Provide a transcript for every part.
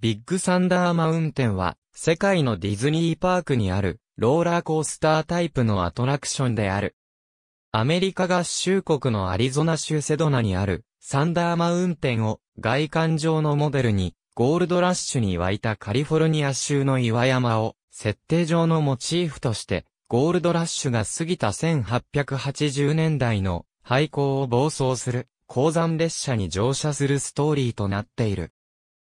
ビッグサンダーマウンテンは、世界のディズニーパークにある、ローラーコースタータイプのアトラクションである。アメリカ合衆国のアリゾナ州セドナにある、サンダーマウンテンを、外観上のモデルに、ゴールドラッシュに湧いたカリフォルニア州の岩山を、設定上のモチーフとして、ゴールドラッシュが過ぎた1880年代の、廃校を暴走する、鉱山列車に乗車するストーリーとなっている。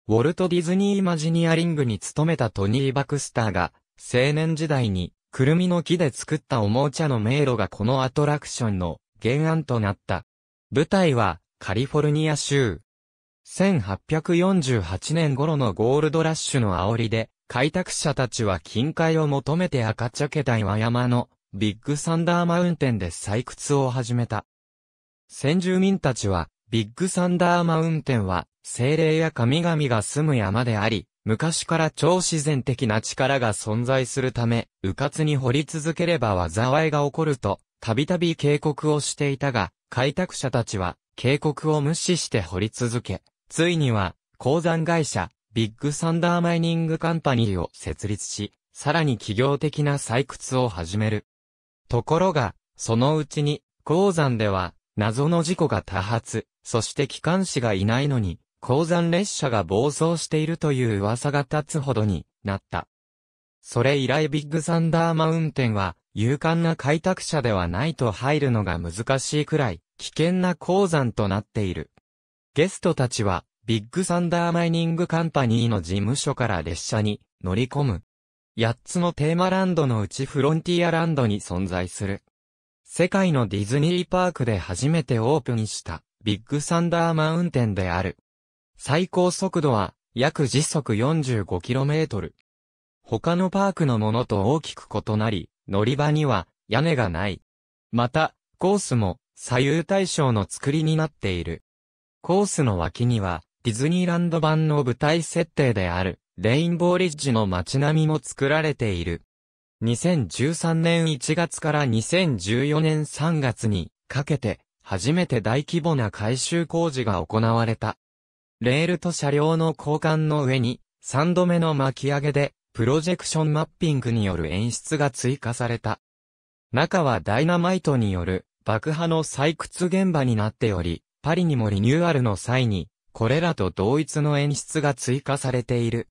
ウォルト・ディズニー・マジニアリングに勤めたトニー・バクスターが、青年時代に、くるみの木で作ったおもちゃの迷路がこのアトラクションの原案となった。舞台は、カリフォルニア州。1848年頃のゴールドラッシュの煽りで、開拓者たちは近海を求めて赤茶けた岩山のビッグサンダーマウンテンで採掘を始めた。先住民たちはビッグサンダーマウンテンは、精霊や神々が住む山であり、昔から超自然的な力が存在するため、迂闊に掘り続ければ災いが起こると、たびたび警告をしていたが、開拓者たちは、警告を無視して掘り続け、ついには、鉱山会社、ビッグサンダーマイニングカンパニーを設立し、さらに企業的な採掘を始める。ところが、そのうちに、鉱山では、謎の事故が多発、そして機関士がいないのに、鉱山列車が暴走しているという噂が立つほどになった。それ以来ビッグサンダーマウンテンは、勇敢な開拓者ではないと入るのが難しいくらい、危険な鉱山となっている。ゲストたちは、ビッグサンダーマイニングカンパニーの事務所から列車に乗り込む。8つのテーマランドのうちフロンティアランドに存在する。世界のディズニーパークで初めてオープンしたビッグサンダーマウンテンである。最高速度は約時速 45km。他のパークのものと大きく異なり、乗り場には屋根がない。また、コースも左右対称の作りになっている。コースの脇にはディズニーランド版の舞台設定であるレインボーリッジの街並みも作られている。2013年1月から2014年3月にかけて、初めて大規模な改修工事が行われた。レールと車両の交換の上に、3度目の巻き上げで、プロジェクションマッピングによる演出が追加された。中はダイナマイトによる爆破の採掘現場になっており、パリにもリニューアルの際に、これらと同一の演出が追加されている。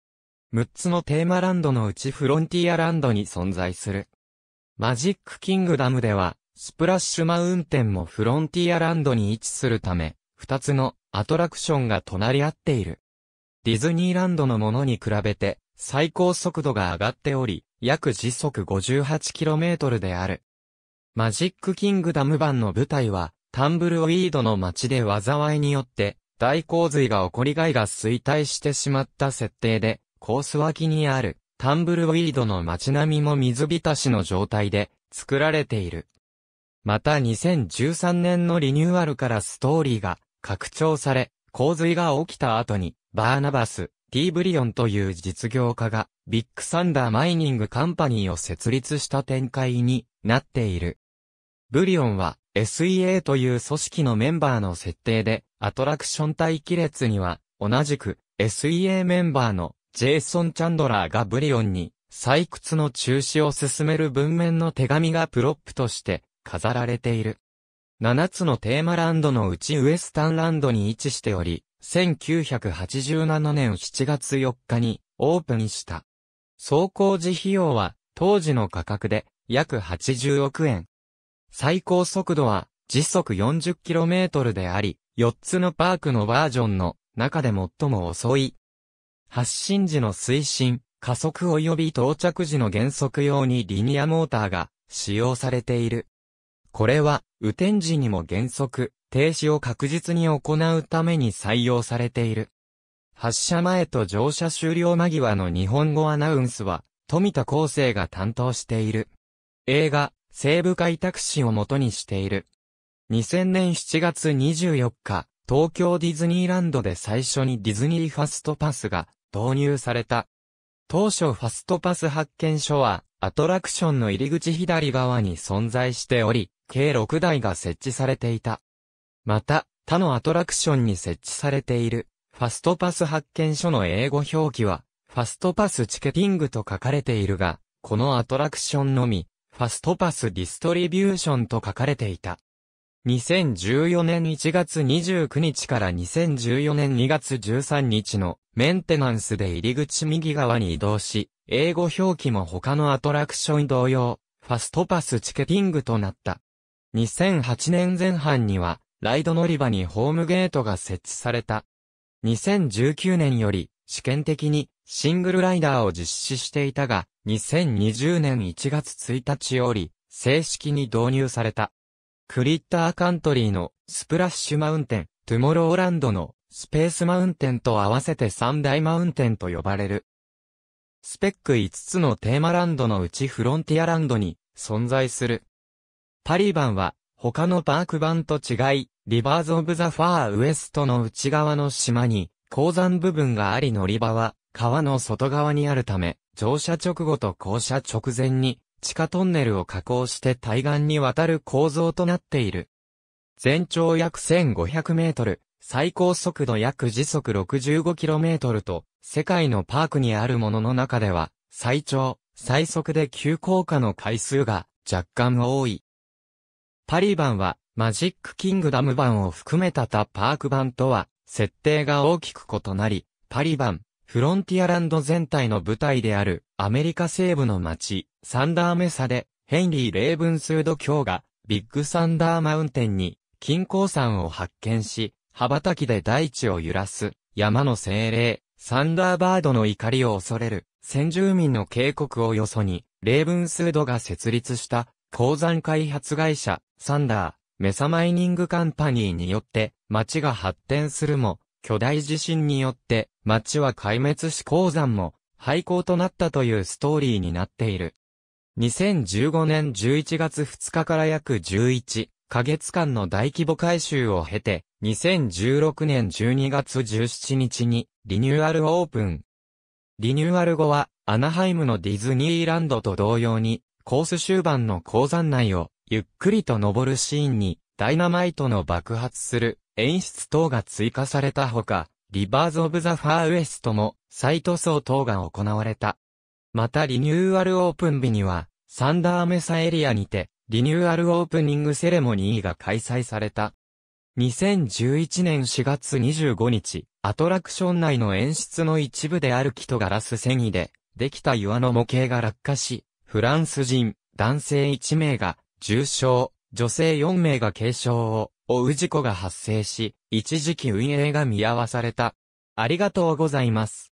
6つのテーマランドのうちフロンティアランドに存在する。マジックキングダムでは、スプラッシュマウンテンもフロンティアランドに位置するため、2つのアトラクションが隣り合っている。ディズニーランドのものに比べて、最高速度が上がっており、約時速 58km である。マジックキングダム版の舞台は、タンブルウィードの街で災いによって、大洪水が起こり害が衰退してしまった設定で、コース脇にあるタンブルウィードの街並みも水浸しの状態で作られている。また2013年のリニューアルからストーリーが拡張され、洪水が起きた後にバーナバス、ティーブリオンという実業家がビッグサンダーマイニングカンパニーを設立した展開になっている。ブリオンは SEA という組織のメンバーの設定でアトラクション待機列には同じく SEA メンバーのジェイソン・チャンドラーがブリオンに採掘の中止を進める文面の手紙がプロップとして飾られている。7つのテーマランドのうちウエスタンランドに位置しており、1987年7月4日にオープンした。走行時費用は当時の価格で約80億円。最高速度は時速 40km であり、4つのパークのバージョンの中で最も遅い発進時の推進、加速及び到着時の減速用にリニアモーターが使用されている。これは、雨天時にも減速、停止を確実に行うために採用されている。発車前と乗車終了間際の日本語アナウンスは、富田厚生が担当している。映画、西部開拓ーを元にしている。2000年7月24日、東京ディズニーランドで最初にディズニーファストパスが導入された。当初ファストパス発見所は、アトラクションの入り口左側に存在しており、計6台が設置されていた。また、他のアトラクションに設置されている、ファストパス発見所の英語表記は、ファストパスチケティングと書かれているが、このアトラクションのみ、ファストパスディストリビューションと書かれていた。2014年1月29日から2014年2月13日のメンテナンスで入り口右側に移動し、英語表記も他のアトラクション同様、ファストパスチケティングとなった。2008年前半には、ライド乗り場にホームゲートが設置された。2019年より、試験的にシングルライダーを実施していたが、2020年1月1日より、正式に導入された。クリッターカントリーのスプラッシュマウンテン、トゥモローランドのスペースマウンテンと合わせて三大マウンテンと呼ばれる。スペック5つのテーマランドのうちフロンティアランドに存在する。パリバンは他のパーク版と違い、リバーズ・オブ・ザ・ファー・ウエストの内側の島に鉱山部分があり乗り場は川の外側にあるため、乗車直後と降車直前に地下トンネルを加工して対岸に渡る構造となっている。全長約1500メートル、最高速度約時速6 5トルと、世界のパークにあるものの中では、最長、最速で急降下の回数が若干多い。パリ版は、マジックキングダム版を含めた他パーク版とは、設定が大きく異なり、パリ版、フロンティアランド全体の舞台であるアメリカ西部の町、サンダーメサで、ヘンリー・レーブンスード教が、ビッグサンダーマウンテンに、金鉱山を発見し、羽ばたきで大地を揺らす、山の精霊、サンダーバードの怒りを恐れる、先住民の警告をよそに、レーブンスードが設立した、鉱山開発会社、サンダー、メサマイニングカンパニーによって、町が発展するも、巨大地震によって町は壊滅し鉱山も廃校となったというストーリーになっている。2015年11月2日から約11ヶ月間の大規模改修を経て、2016年12月17日にリニューアルオープン。リニューアル後はアナハイムのディズニーランドと同様にコース終盤の鉱山内をゆっくりと登るシーンにダイナマイトの爆発する演出等が追加されたほか、リバーズ・オブ・ザ・ファー・ウエストも、再塗装等が行われた。またリニューアルオープン日には、サンダーメサエリアにて、リニューアルオープニングセレモニーが開催された。2011年4月25日、アトラクション内の演出の一部である木とガラス繊維で、できた岩の模型が落下し、フランス人、男性1名が重傷、女性4名が軽傷を追う事故が発生し、一時期運営が見合わされた。ありがとうございます。